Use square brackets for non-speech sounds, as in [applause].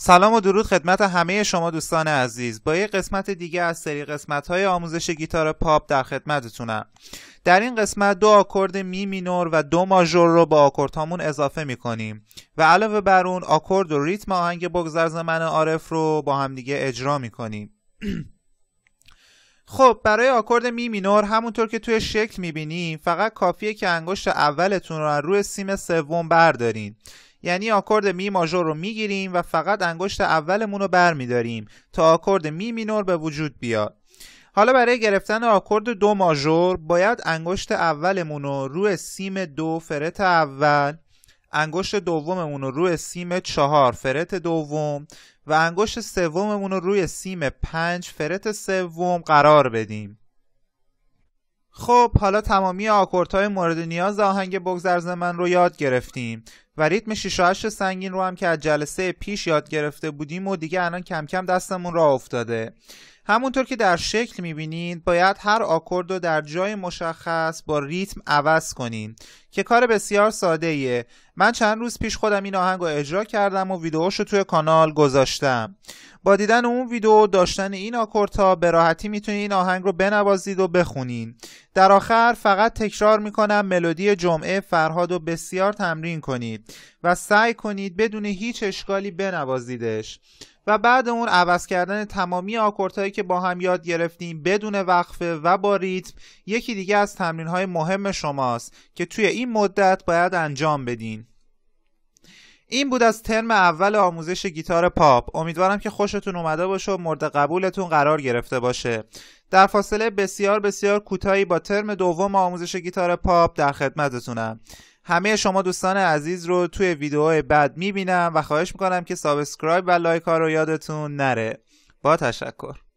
سلام و درود خدمت همه شما دوستان عزیز با یک قسمت دیگه از سری قسمت های آموزش گیتار پاپ در خدمتتونم در این قسمت دو آکورد می مینور و دو ماژور رو با آکورد هامون اضافه می و علاوه بر اون آکورد و ریتم آهنگ بگذر زمن عارف رو با همدیگه اجرا می کنیم [clears throat] خب برای آکورد می مینور همونطور که توی شکل بینیم فقط کافیه که انگشت اولتون رو روی سیم سوم بردارین یعنی آکورد می ماژور رو میگیریم و فقط انگشت اولمون رو برمیداریم تا آکورد می مینور به وجود بیاد حالا برای گرفتن آکورد دو ماژور باید انگشت اولمون رو روی سیم دو فرت اول انگشت دوممون رو روی سیم چهار فرت دوم و انگشت سوممون رو روی سیم پنج فرت سوم قرار بدیم خب حالا تمامی های مورد نیاز آهنگ بگذرز من رو یاد گرفتیم و ریتم 6 سنگین رو هم که از جلسه پیش یاد گرفته بودیم و دیگه الان کم کم دستمون را افتاده همونطور که در شکل میبینید باید هر آکورد رو در جای مشخص با ریتم عوض کنیم که کار بسیار ساده ایه. من چند روز پیش خودم این آهنگ رو اجرا کردم و ویدئوش رو توی کانال گذاشتم با دیدن اون ویدیو داشتن این آکورتا به راحتی میتونید این آهنگ رو بنوازید و بخونین در آخر فقط تکرار میکنم ملودی جمعه فرهاد رو بسیار تمرین کنید و سعی کنید بدون هیچ اشکالی بنوازیدش و بعد اون عوض کردن تمامی آکوردهایی که با هم یاد گرفتیم بدون وقفه و با ریتم یکی دیگه از تمرین های مهم شماست که توی این مدت باید انجام بدین این بود از ترم اول آموزش گیتار پاپ امیدوارم که خوشتون اومده باشه و مورد قبولتون قرار گرفته باشه در فاصله بسیار بسیار کوتاهی با ترم دوم آموزش گیتار پاپ در خدمتتونم همه شما دوستان عزیز رو توی ویدیوهای بعد میبینم و خواهش میکنم که سابسکرایب و لایک ها رو یادتون نره با تشکر